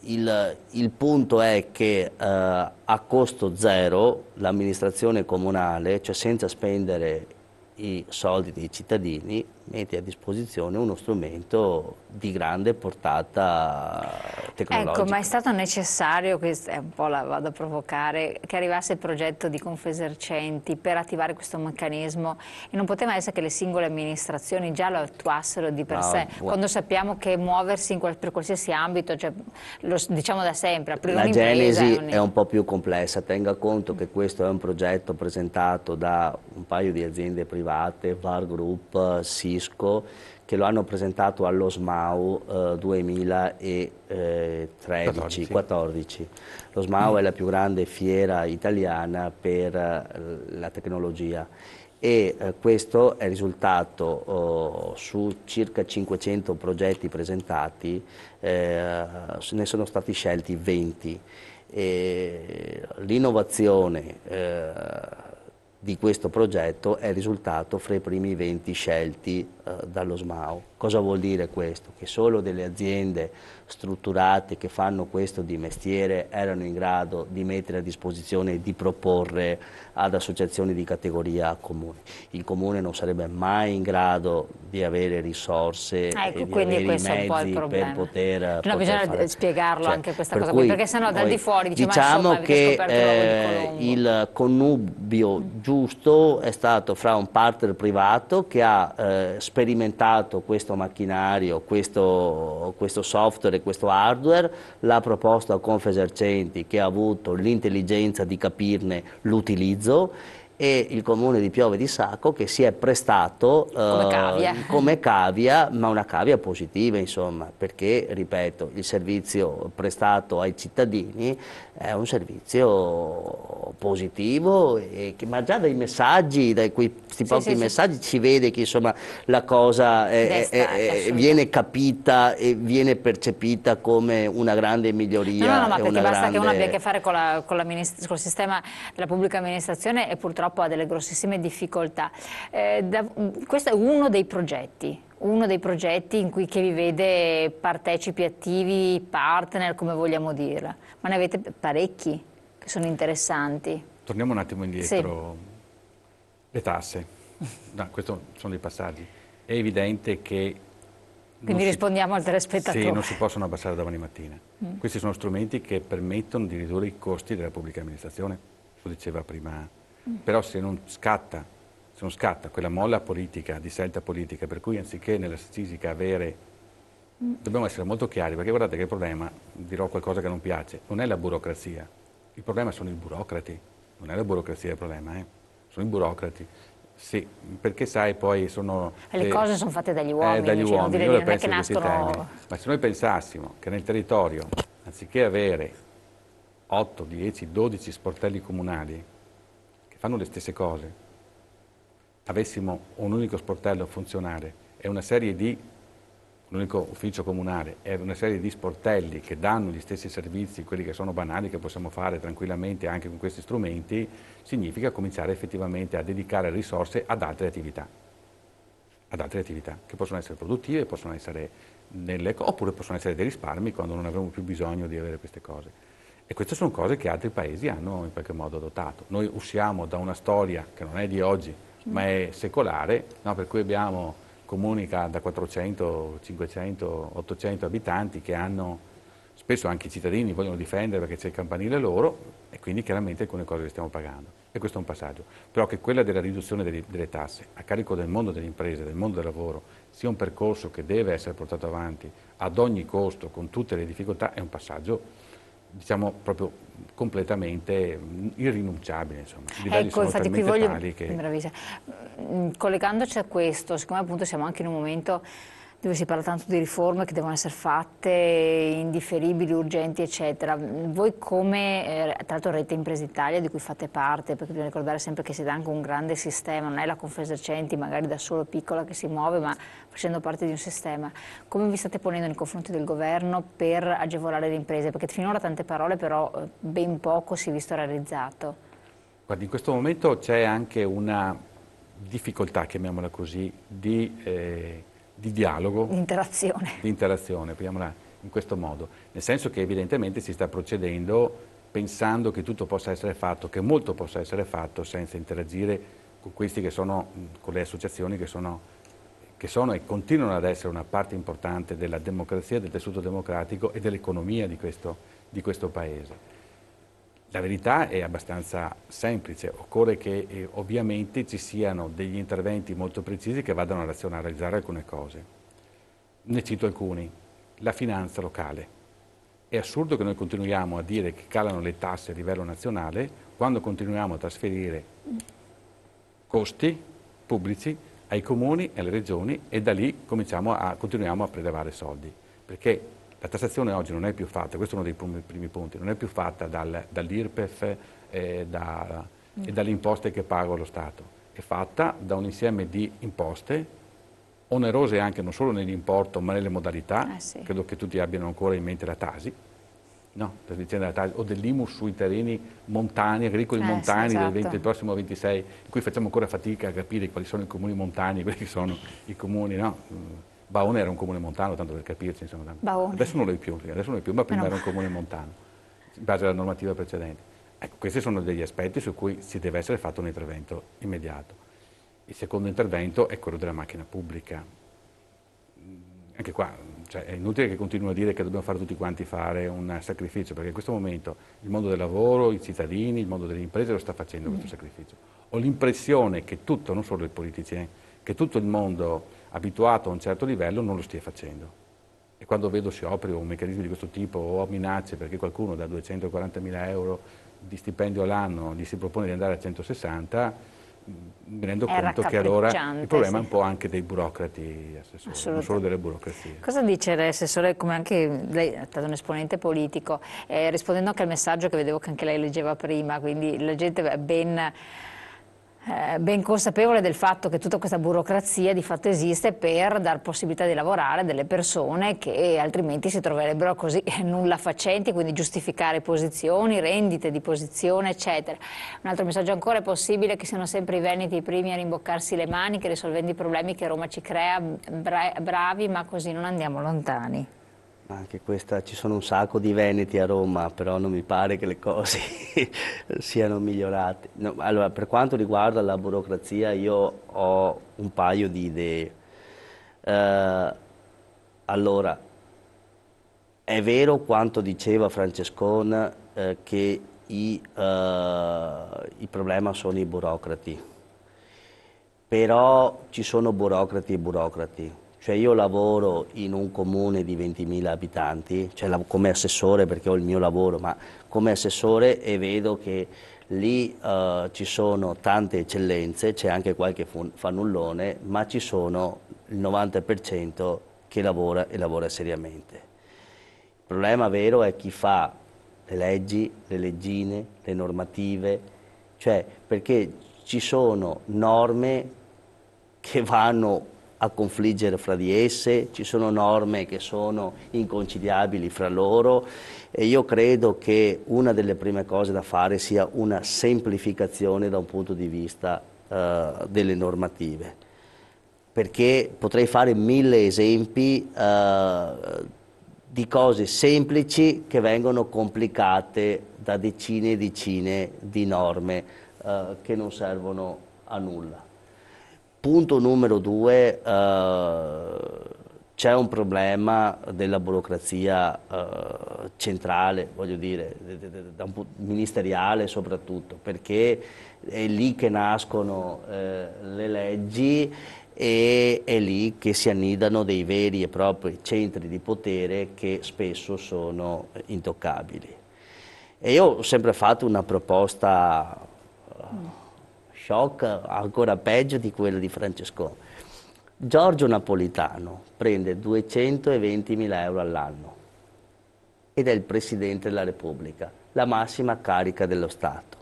il, il, punto è che eh, a costo zero l'amministrazione comunale, cioè senza spendere i soldi dei cittadini, metti a disposizione uno strumento di grande portata tecnologica. Ecco, ma è stato necessario, questo è un po' la vado a provocare, che arrivasse il progetto di Confesercenti per attivare questo meccanismo e non poteva essere che le singole amministrazioni già lo attuassero di per no, sé, buona. quando sappiamo che muoversi in qual per qualsiasi ambito, cioè, lo diciamo da sempre, aprire La genesi è un... è un po' più complessa, tenga conto che questo è un progetto presentato da un paio di aziende private, VAR Group, SIA, disco che lo hanno presentato allo SMAU eh, 2013-14. Lo SMAU mm. è la più grande fiera italiana per eh, la tecnologia e eh, questo è risultato oh, su circa 500 progetti presentati, eh, ne sono stati scelti 20. L'innovazione eh, di questo progetto è risultato fra i primi 20 scelti eh, dallo SMAO. Cosa vuol dire questo? Che solo delle aziende strutturate che fanno questo di mestiere erano in grado di mettere a disposizione e di proporre ad associazioni di categoria comune. Il comune non sarebbe mai in grado di avere risorse ecco, e di quindi avere i mezzi per poter No, poter bisogna fare. Cioè, spiegarlo cioè, anche questa per cosa qui, perché sennò dal di fuori dice, diciamo, diciamo insomma, che eh, il connubio giusto è stato fra un partner privato che ha eh, sperimentato questo macchinario, questo, questo software, questo hardware, l'ha proposto a Confesercenti che ha avuto l'intelligenza di capirne l'utilizzo e il comune di Piove di Sacco che si è prestato come eh, cavia. Eh, come cavia, ma una cavia positiva insomma, perché ripeto il servizio prestato ai cittadini è un servizio positivo, che, ma già dai messaggi, da questi pochi sì, messaggi sì. si vede che insomma, la cosa è, è, è, viene capita e viene percepita come una grande miglioria. No, no, no ma perché basta grande... che uno abbia a che fare con, la, con, la con il sistema della pubblica amministrazione e purtroppo purtroppo ha delle grossissime difficoltà. Eh, da, questo è uno dei progetti, uno dei progetti in cui vi vede partecipi attivi, partner, come vogliamo dirla, ma ne avete parecchi che sono interessanti. Torniamo un attimo indietro. Sì. Le tasse, no, questi sono dei passaggi. È evidente che... Quindi rispondiamo si, al telespettatore. Sì, non si possono abbassare da domani mattina. Mm. Questi sono strumenti che permettono di ridurre i costi della pubblica amministrazione, lo diceva prima però se non scatta, se non scatta quella molla politica, di scelta politica, per cui anziché nella statistica avere mm. Dobbiamo essere molto chiari perché guardate che il problema, dirò qualcosa che non piace, non è la burocrazia, il problema sono i burocrati, non è la burocrazia il problema, eh? sono i burocrati. Sì, perché sai poi sono... le, le cose sono fatte dagli eh, uomini, eh, dagli cioè, uomini. Dire, non è che nascono... Ma se noi pensassimo che nel territorio, anziché avere 8, 10, 12 sportelli comunali, fanno le stesse cose. Avessimo un unico sportello funzionale e una serie di, un unico ufficio comunale e una serie di sportelli che danno gli stessi servizi, quelli che sono banali, che possiamo fare tranquillamente anche con questi strumenti, significa cominciare effettivamente a dedicare risorse ad altre attività. Ad altre attività che possono essere produttive, possono essere nelle, oppure possono essere dei risparmi quando non avremo più bisogno di avere queste cose. E queste sono cose che altri paesi hanno in qualche modo adottato. Noi usciamo da una storia che non è di oggi, ma è secolare, no? per cui abbiamo comuni da 400, 500, 800 abitanti che hanno, spesso anche i cittadini vogliono difendere perché c'è il campanile loro e quindi chiaramente alcune cose le stiamo pagando. E questo è un passaggio. Però che quella della riduzione delle tasse a carico del mondo delle imprese, del mondo del lavoro, sia un percorso che deve essere portato avanti ad ogni costo, con tutte le difficoltà, è un passaggio diciamo proprio completamente irrinunciabile. Insomma. I livelli ecco, infatti qui voglio... Che... Mm, collegandoci a questo, siccome appunto siamo anche in un momento dove si parla tanto di riforme che devono essere fatte, indifferibili, urgenti, eccetera. Voi come, eh, tra l'altro Rete Impresa Italia, di cui fate parte, perché bisogna ricordare sempre che siete anche un grande sistema, non è la Confesercenti, magari da solo piccola che si muove, ma facendo parte di un sistema. Come vi state ponendo nei confronti del governo per agevolare le imprese? Perché finora tante parole, però eh, ben poco si è visto realizzato. Guardi, in questo momento c'è anche una difficoltà, chiamiamola così, di... Eh di dialogo, di interazione, di interazione in questo modo, nel senso che evidentemente si sta procedendo pensando che tutto possa essere fatto, che molto possa essere fatto senza interagire con, sono, con le associazioni che sono, che sono, e continuano ad essere una parte importante della democrazia, del tessuto democratico e dell'economia di questo, di questo Paese. La verità è abbastanza semplice, occorre che eh, ovviamente ci siano degli interventi molto precisi che vadano a razionalizzare alcune cose. Ne cito alcuni. La finanza locale. È assurdo che noi continuiamo a dire che calano le tasse a livello nazionale quando continuiamo a trasferire costi pubblici ai comuni e alle regioni e da lì a, continuiamo a prelevare soldi. Perché la tassazione oggi non è più fatta, questo è uno dei primi punti, non è più fatta dal, dall'IRPEF e, da, e dalle imposte che paga lo Stato, è fatta da un insieme di imposte onerose anche non solo nell'importo ma nelle modalità, eh sì. credo che tutti abbiano ancora in mente la Tasi, no, per della Tasi o dell'IMU sui terreni montani, agricoli eh, montani sì, esatto. del 20, prossimo 26, in cui facciamo ancora fatica a capire quali sono i comuni montani, quelli *laughs* che sono i comuni, no? Baone era un comune montano, tanto per capirci. Insomma, adesso non lo è più, adesso non è più, ma prima no. era un comune montano, in base alla normativa precedente. Ecco, questi sono degli aspetti su cui si deve essere fatto un intervento immediato. Il secondo intervento è quello della macchina pubblica. Mm, anche qua cioè, è inutile che continui a dire che dobbiamo fare tutti quanti fare un sacrificio, perché in questo momento il mondo del lavoro, i cittadini, il mondo delle imprese lo sta facendo questo mm. sacrificio. Ho l'impressione che tutto, non solo i politici, eh, che tutto il mondo abituato a un certo livello non lo stia facendo. E quando vedo si opere un meccanismo di questo tipo o minacce perché qualcuno da 240 mila euro di stipendio all'anno gli si propone di andare a 160, mm, mi rendo Era conto che allora il problema sì. è un po' anche dei burocrati, non solo delle burocrazie. Cosa dice l'assessore, come anche lei è stato un esponente politico, eh, rispondendo anche al messaggio che vedevo che anche lei leggeva prima, quindi la gente è ben eh, ben consapevole del fatto che tutta questa burocrazia di fatto esiste per dar possibilità di lavorare a delle persone che altrimenti si troverebbero così *laughs* nulla facenti, quindi giustificare posizioni, rendite di posizione, eccetera. Un altro messaggio ancora, è possibile che siano sempre i veneti i primi a rimboccarsi le maniche risolvendo i problemi che Roma ci crea, bravi, ma così non andiamo lontani. Anche questa, ci sono un sacco di veneti a Roma, però non mi pare che le cose *laughs* siano migliorate. No, allora, per quanto riguarda la burocrazia, io ho un paio di idee. Eh, allora, è vero quanto diceva Francescon eh, che i, eh, il problema sono i burocrati, però ci sono burocrati e burocrati cioè io lavoro in un comune di 20.000 abitanti, cioè come assessore perché ho il mio lavoro, ma come assessore e vedo che lì uh, ci sono tante eccellenze, c'è anche qualche fannullone, ma ci sono il 90% che lavora e lavora seriamente. Il problema vero è chi fa le leggi, le leggine, le normative, cioè perché ci sono norme che vanno a confliggere fra di esse, ci sono norme che sono inconciliabili fra loro e io credo che una delle prime cose da fare sia una semplificazione da un punto di vista eh, delle normative, perché potrei fare mille esempi eh, di cose semplici che vengono complicate da decine e decine di norme eh, che non servono a nulla. Punto numero due, eh, c'è un problema della burocrazia eh, centrale, voglio dire, ministeriale soprattutto, perché è lì che nascono eh, le leggi e è lì che si annidano dei veri e propri centri di potere che spesso sono intoccabili. E io ho sempre fatto una proposta eh, shock ancora peggio di quello di Francesco. Giorgio Napolitano prende 220 mila euro all'anno ed è il Presidente della Repubblica, la massima carica dello Stato.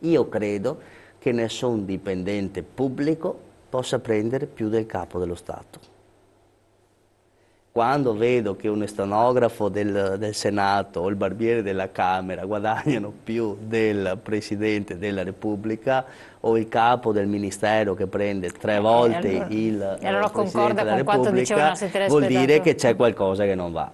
Io credo che nessun dipendente pubblico possa prendere più del capo dello Stato quando vedo che un estenografo del, del, Senato o il barbiere della Camera guadagnano più del Presidente della Repubblica o il capo del Ministero che prende tre eh, volte allora, il allora eh, Presidente della Repubblica, vuol dire che c'è qualcosa che non va.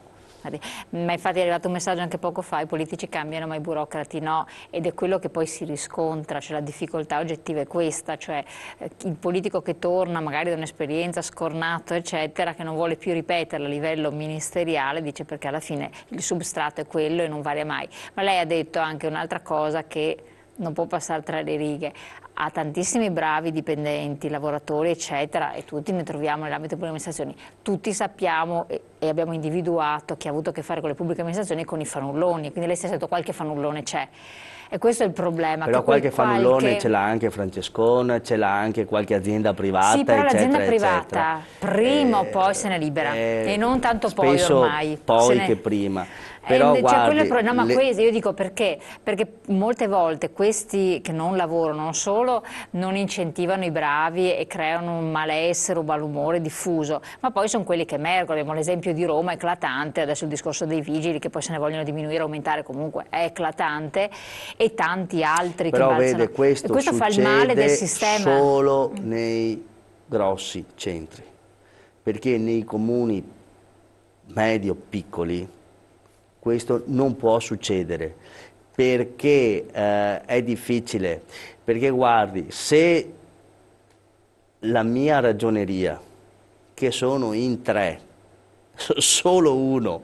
Ma infatti è arrivato un messaggio anche poco fa, i politici cambiano ma i burocrati no, ed è quello che poi si riscontra, cioè la difficoltà oggettiva è questa, cioè eh, il politico che torna magari da un'esperienza scornato eccetera, che non vuole più ripeterla a livello ministeriale, dice perché alla fine il substrato è quello e non varia mai. Ma lei ha detto anche un'altra cosa che non può passare tra le righe ha tantissimi bravi dipendenti, lavoratori, eccetera, e tutti ne troviamo nell'ambito delle pubbliche amministrazioni. Tutti sappiamo e abbiamo individuato chi ha avuto a che fare con le pubbliche amministrazioni con i fanulloni, quindi lei si è detto qualche fanullone c'è. E questo è il problema. Però qualche fanullone qualche... ce l'ha anche Francescone, ce l'ha anche qualche azienda privata. Sì, però l'azienda privata eccetera. prima eh, o poi se ne libera eh, e non tanto poi ormai. Poi ne... prima. Eh, Però, eh, guardi, cioè, quello è il problema, le... questo, io dico perché? Perché molte volte questi che non lavorano non solo non incentivano i bravi e creano un malessere, un malumore diffuso, ma poi sono quelli che emergono, abbiamo l'esempio di Roma eclatante, adesso il discorso dei vigili che poi se ne vogliono diminuire, aumentare comunque è eclatante e tanti altri Però che balzano. vede questo, e questo fa il male del sistema solo nei grossi centri perché nei comuni medio piccoli questo non può succedere perché eh, è difficile, perché guardi, se la mia ragioneria, che sono in tre, *laughs* solo uno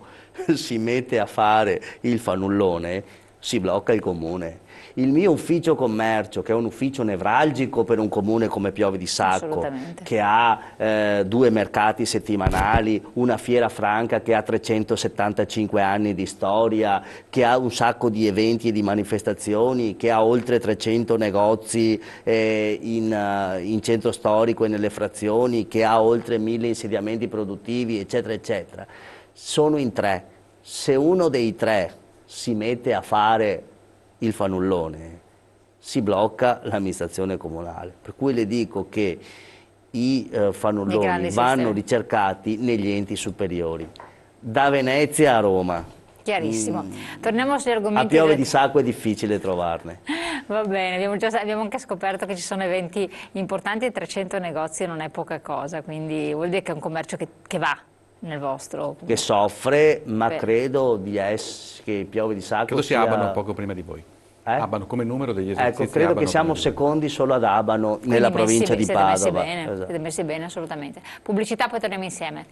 si mette a fare il fanullone, si blocca il comune. Il mio ufficio commercio, che è un ufficio nevralgico per un comune come Piove di Sacco, che ha eh, due mercati settimanali, una fiera franca che ha 375 anni di storia, che ha un sacco di eventi e di manifestazioni, che ha oltre 300 negozi eh, in, uh, in centro storico e nelle frazioni, che ha oltre 1000 insediamenti produttivi, eccetera, eccetera. Sono in tre. Se uno dei tre si mette a fare il fanullone, si blocca l'amministrazione comunale. Per cui le dico che i eh, fanulloni vanno sistemi. ricercati negli enti superiori, da Venezia a Roma. Chiarissimo. Mm. Torniamo agli argomenti... A piove di sacco è difficile trovarne. *laughs* Va bene, abbiamo, già, abbiamo, anche scoperto che ci sono eventi importanti e 300 negozi non è poca cosa, quindi vuol dire che è un commercio che, che va, nel vostro... Che soffre, ma Beh. credo di essere che Piove di Sacco Credo sia Abano poco prima di voi. Eh? Abano, come numero degli ecco, esercizi Ecco, credo che siamo secondi solo ad Abano, Quindi nella provincia di Padova. Siete messi bene, esatto. siete messi bene assolutamente. Pubblicità, poi torniamo insieme.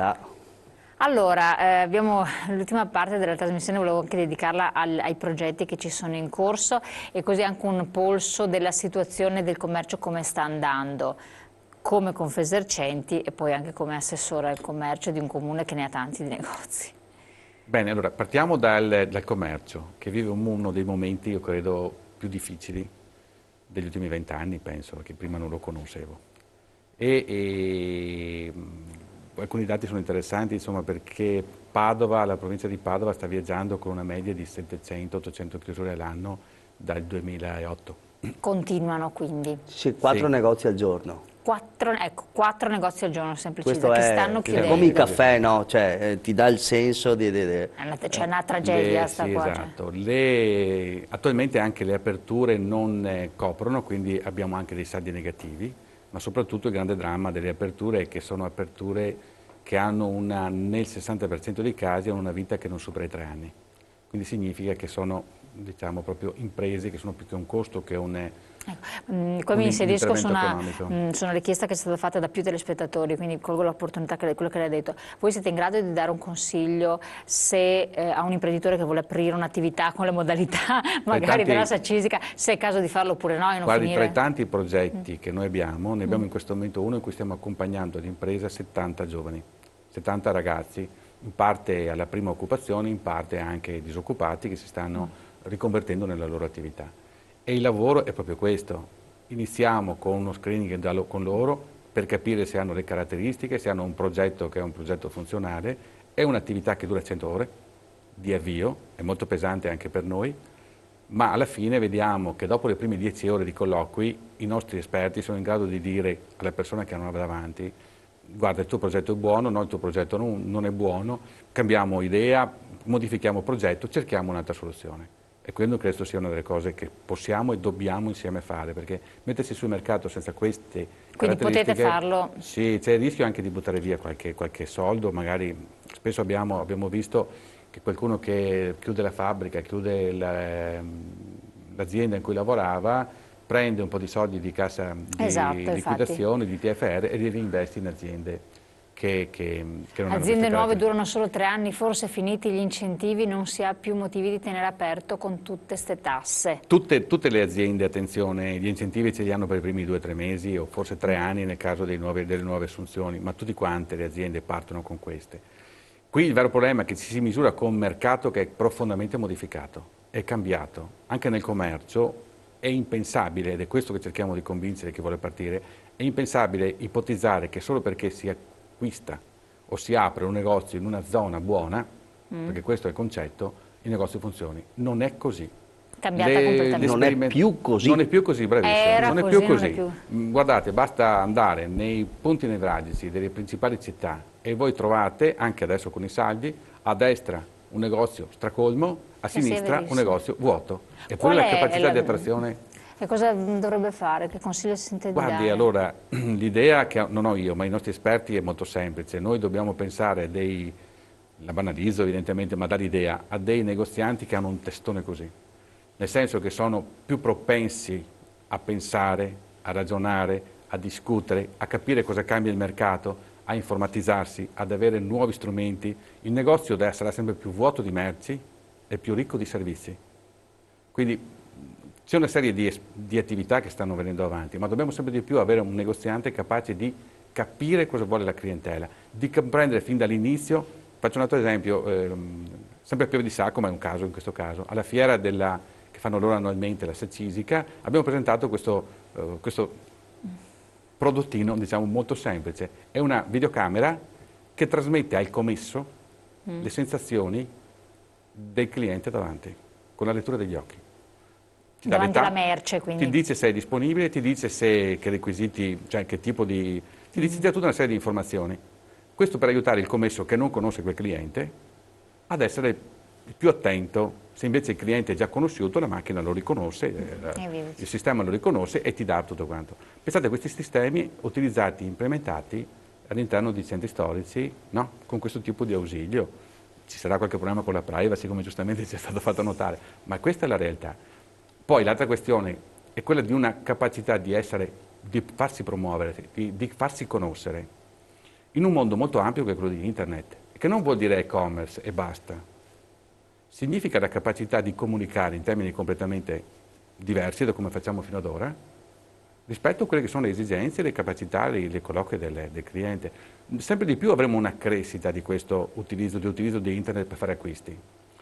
attività? Allora, eh, abbiamo *laughs* l'ultima parte della trasmissione, volevo anche dedicarla al, ai progetti che ci sono in corso e così anche un polso della situazione del commercio come sta andando come Confesercenti e poi anche come assessore al commercio di un comune che ne ha tanti di negozi. Bene, allora partiamo dal, dal commercio, che vive uno dei momenti, io credo, più difficili degli ultimi vent'anni, penso, perché prima non lo conoscevo. E, e, alcuni dati sono interessanti insomma, perché Padova, la provincia di Padova sta viaggiando con una media di 700-800 chiusure all'anno dal 2008. Continuano quindi? Sì, quattro sì. negozi al giorno. Quattro, ecco, quattro negozi al giorno semplicemente che stanno chiudendo. È come il caffè, no? Cioè, eh, ti dà il senso di... di, di. Una, eh, c'è una tragedia le, sta sì, qua. Cioè. Esatto. Le, attualmente anche le aperture non eh, coprono, quindi abbiamo anche dei saldi negativi, ma soprattutto il grande dramma delle aperture è che sono aperture che hanno una, nel 60% dei casi hanno una vita che non supera i tre anni. Quindi significa che sono diciamo, proprio imprese che sono più che un costo che un, Ecco. Mm, qua mi inserisco su una, mm, su una, richiesta che è stata fatta da più telespettatori, quindi colgo l'opportunità di quello che lei ha detto. Voi siete in grado di dare un consiglio se eh, a un imprenditore che vuole aprire un'attività con le modalità *laughs* magari tanti, della saccisica, se è caso di farlo oppure no? guardi, finire? tra i tanti progetti mm. che noi abbiamo, ne abbiamo mm. in questo momento uno in cui stiamo accompagnando l'impresa 70 giovani. 70 ragazzi, in parte alla prima occupazione, in parte anche disoccupati che si stanno mm. riconvertendo nella loro attività. E il lavoro è proprio questo. Iniziamo con uno screening con loro per capire se hanno le caratteristiche, se hanno un progetto che è un progetto funzionale. È un'attività che dura 100 ore di avvio, è molto pesante anche per noi, ma alla fine vediamo che dopo le prime 10 ore di colloqui i nostri esperti sono in grado di dire alla persona che hanno davanti guarda il tuo progetto è buono, no il tuo progetto non, non è buono, cambiamo idea, modifichiamo progetto, cerchiamo un'altra soluzione. E quello credo sia una delle cose che possiamo e dobbiamo insieme fare, perché mettersi sul mercato senza queste Quindi potete farlo? Sì, c'è il rischio anche di buttare via qualche, qualche soldo, magari spesso abbiamo, abbiamo, visto che qualcuno che chiude la fabbrica, chiude ehm, l'azienda in cui lavorava, prende un po' di soldi di cassa di esatto, liquidazione, di TFR e li reinveste in aziende che, che, che non Aziende nuove durano solo tre anni, forse finiti gli incentivi non si ha più motivi di tenere aperto con tutte queste tasse. Tutte, tutte, le aziende, attenzione, gli incentivi ce li hanno per i primi due o tre mesi o forse tre mm. anni nel caso nuovi, delle nuove assunzioni, ma tutte quante le aziende partono con queste. Qui il vero problema è che ci si misura con un mercato che è profondamente modificato, è cambiato. Anche nel commercio è impensabile, ed è questo che cerchiamo di convincere chi vuole partire, è impensabile ipotizzare che solo perché si acquista o si apre un negozio in una zona buona, mm. perché questo è il concetto, il negozio funzioni. Non è così. Cambiata Le, completamente. Non è più così. Non è più così, bravissimo. Non, non è più così. Mm, guardate, basta andare nei punti nevralgici delle principali città e voi trovate, anche adesso con i saldi, a destra un negozio stracolmo, a sinistra un negozio vuoto. E poi la capacità la... di attrazione... E cosa dovrebbe fare? Che consiglio si sente di Guardi, dare? allora, *clears throat* l'idea che non ho io, ma i nostri esperti è molto semplice. Noi dobbiamo pensare dei, la banalizzo evidentemente, ma dà a dei negozianti che hanno un testone così. Nel senso che sono più propensi a pensare, a ragionare, a discutere, a capire cosa cambia il mercato, a informatizzarsi, ad avere nuovi strumenti. Il negozio sarà sempre più vuoto di merci, è più ricco di servizi. Quindi c'è una serie di, di, attività che stanno venendo avanti, ma dobbiamo sempre di più avere un negoziante capace di capire cosa vuole la clientela, di comprendere fin dall'inizio, faccio un altro esempio, ehm, sempre a Pieve di Sacco, ma è un caso in questo caso, alla fiera della, che fanno loro annualmente, la Secisica, abbiamo presentato questo, eh, questo prodottino diciamo molto semplice, è una videocamera che trasmette al commesso mm. le sensazioni del cliente davanti, con la lettura degli occhi. Ti davanti alla merce, quindi. Ti dice se è disponibile, ti dice se, che requisiti, cioè che tipo di... ti mm. dice tutta una serie di informazioni. Questo per aiutare il commesso che non conosce quel cliente ad essere più attento. Se invece il cliente è già conosciuto, la macchina lo riconosce, eh, mm, il sistema lo riconosce e ti dà tutto quanto. Pensate a questi sistemi utilizzati, implementati all'interno di centri storici, no? con questo tipo di ausilio ci sarà qualche problema con la privacy, come giustamente ci è stato fatto notare, ma questa è la realtà. Poi l'altra questione è quella di una capacità di, essere, di farsi promuovere, di, di farsi conoscere, in un mondo molto ampio che è quello di internet, che non vuol dire e-commerce e basta. Significa la capacità di comunicare in termini completamente diversi da come facciamo fino ad ora, rispetto a quelle che sono le esigenze, le capacità, le, le colloqui del, del cliente sempre di più avremo una crescita di questo utilizzo, di utilizzo di internet per fare acquisti.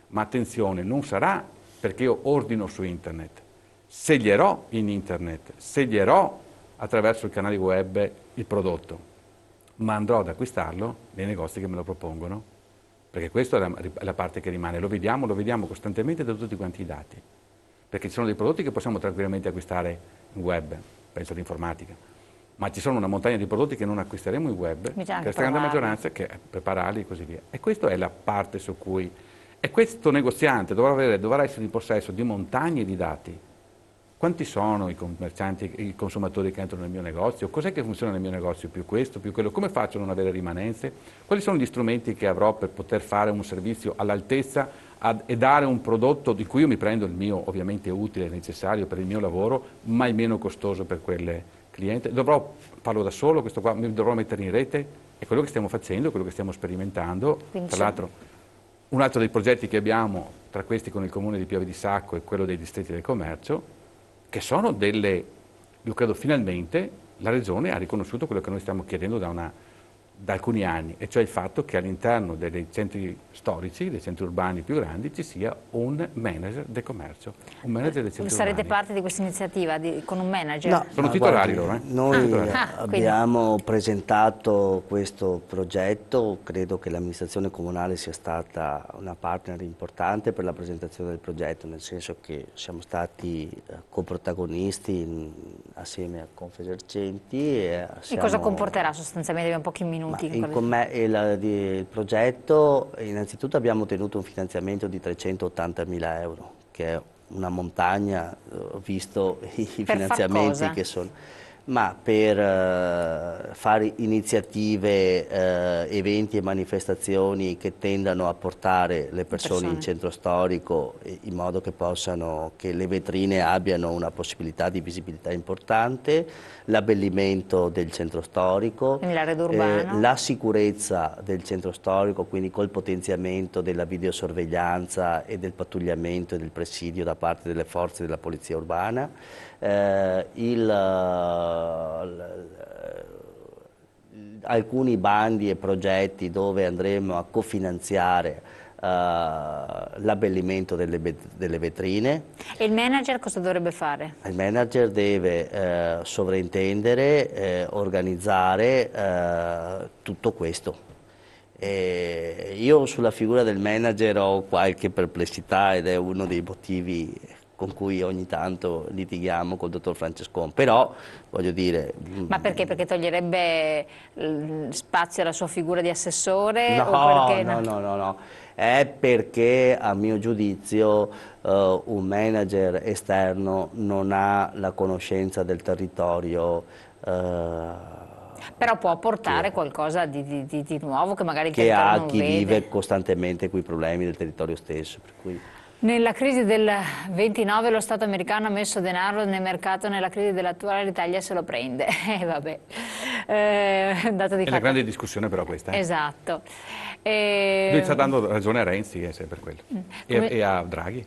Ma attenzione, non sarà perché io ordino su internet, sceglierò in internet, sceglierò attraverso il canale web il prodotto, ma andrò ad acquistarlo nei negozi che me lo propongono, perché questa è la, la parte che rimane, lo vediamo, lo vediamo costantemente da tutti quanti i dati, perché ci sono dei prodotti che possiamo tranquillamente acquistare in web, penso all'informatica, ma ci sono una montagna di prodotti che non acquisteremo in web, per la stragrande maggioranza che è prepararli e così via. E questa è la parte su cui... E questo negoziante dovrà, avere, dovrà essere in possesso di montagne di dati. Quanti sono i commercianti, i consumatori che entrano nel mio negozio? Cos'è che funziona nel mio negozio? Più questo, più quello? Come faccio a non avere rimanenze? Quali sono gli strumenti che avrò per poter fare un servizio all'altezza e dare un prodotto di cui io mi prendo il mio, ovviamente utile e necessario per il mio lavoro, ma il meno costoso per quelle cliente, dovrò, farlo da solo, questo qua mi dovrò mettere in rete, è quello che stiamo facendo, quello che stiamo sperimentando, Quindi tra l'altro un altro dei progetti che abbiamo, tra questi con il comune di Piave di Sacco e quello dei distretti del commercio, che sono delle, io credo finalmente la Regione ha riconosciuto quello che noi stiamo chiedendo da una da alcuni anni, e cioè il fatto che all'interno dei centri storici, dei centri urbani più grandi, ci sia un manager del commercio, un manager del centro Sarete urbani. parte di questa iniziativa di, con un manager? No, Sono titolari loro. Eh? Noi ah, abbiamo quindi. presentato questo progetto, credo che l'amministrazione comunale sia stata una partner importante per la presentazione del progetto, nel senso che siamo stati eh, coprotagonisti mm, assieme a Confesercenti. E, siamo... Eh, e cosa comporterà sostanzialmente? Abbiamo pochi minuti contenuti? In quali... il, il, progetto, innanzitutto abbiamo ottenuto un finanziamento di 380 mila euro, che è una montagna, eh, ho visto i per finanziamenti che sono ma per eh, fare iniziative, eh, eventi e manifestazioni che tendano a portare le persone, persone. in centro storico in modo che, possano, che le vetrine abbiano una possibilità di visibilità importante, l'abbellimento del centro storico, eh, la sicurezza del centro storico, quindi col potenziamento della videosorveglianza e del pattugliamento e del presidio da parte delle forze della polizia urbana, eh, il, eh, alcuni bandi e progetti dove andremo a cofinanziare eh, l'abbellimento delle, delle, vetrine. E il manager cosa dovrebbe fare? Il manager deve uh, eh, sovrintendere, uh, organizzare tutto questo. E io sulla figura del manager ho qualche perplessità ed è uno dei motivi con cui ogni tanto litighiamo col dottor Francescon, però voglio dire... Mm, Ma perché? Perché toglierebbe mm, spazio alla sua figura di assessore? No, perché... no, no, no, no, è perché a mio giudizio uh, un manager esterno non ha la conoscenza del territorio uh, però può portare che, qualcosa di, di, di, nuovo che magari che ha chi vive costantemente quei problemi del territorio stesso. Per cui... Nella crisi del 29 lo Stato americano ha messo denaro nel mercato, nella crisi dell'attuale l'Italia se lo prende. *laughs* Eh, vabbè. Eh, è una grande discussione però questa. Eh? Esatto. E... Lui ehm, sta dando ragione a Renzi, eh, è sempre quello, Come... e a Draghi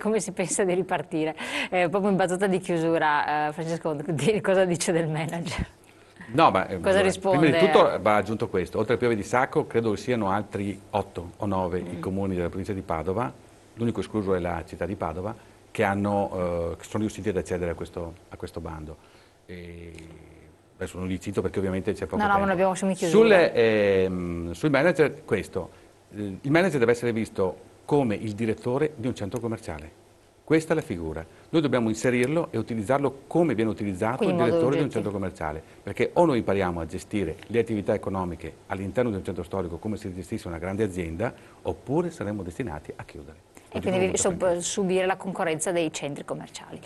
come si pensa di ripartire? Eh, proprio in battuta di chiusura, eh, Francesco, di, cosa dice del manager? No, ma eh, cosa allora, risponde? prima di tutto va aggiunto questo, oltre a Piove di Sacco credo che siano altri 8 o 9 mm. i comuni della provincia di Padova l'unico escluso è la città di Padova, che, hanno, eh, che sono riusciti ad accedere a questo, a questo bando. E adesso non li cito perché ovviamente c'è poco no, tempo. No, non abbiamo chiuso. Sul, ehm, sul manager, questo, il manager deve essere visto come il direttore di un centro commerciale. Questa è la figura. Noi dobbiamo inserirlo e utilizzarlo come viene utilizzato Quindi il direttore di un centro commerciale, perché o noi impariamo a gestire le attività economiche all'interno di un centro storico come se gestisse una grande azienda, oppure saremmo destinati a chiudere e quindi sub, eh, subire la concorrenza dei centri commerciali.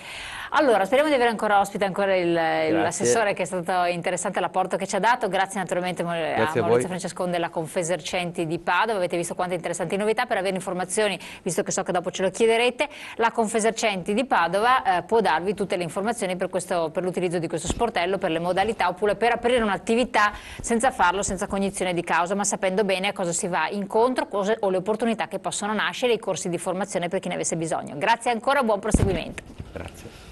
Allora, speriamo di avere ancora ospite ancora l'assessore che è stato interessante l'apporto che ci ha dato, grazie naturalmente grazie a, a Maurizio Francescone della Confesercenti di Padova, avete visto quante interessanti novità, per avere informazioni, visto che so che dopo ce lo chiederete, la Confesercenti di Padova eh, può darvi tutte le informazioni per, per l'utilizzo di questo sportello, per le modalità oppure per aprire un'attività senza farlo, senza cognizione di causa, ma sapendo bene a cosa si va incontro cosa, o le opportunità che possono nascere, i corsi di formazione informazione per chi ne avesse bisogno. Grazie ancora, buon proseguimento. Grazie.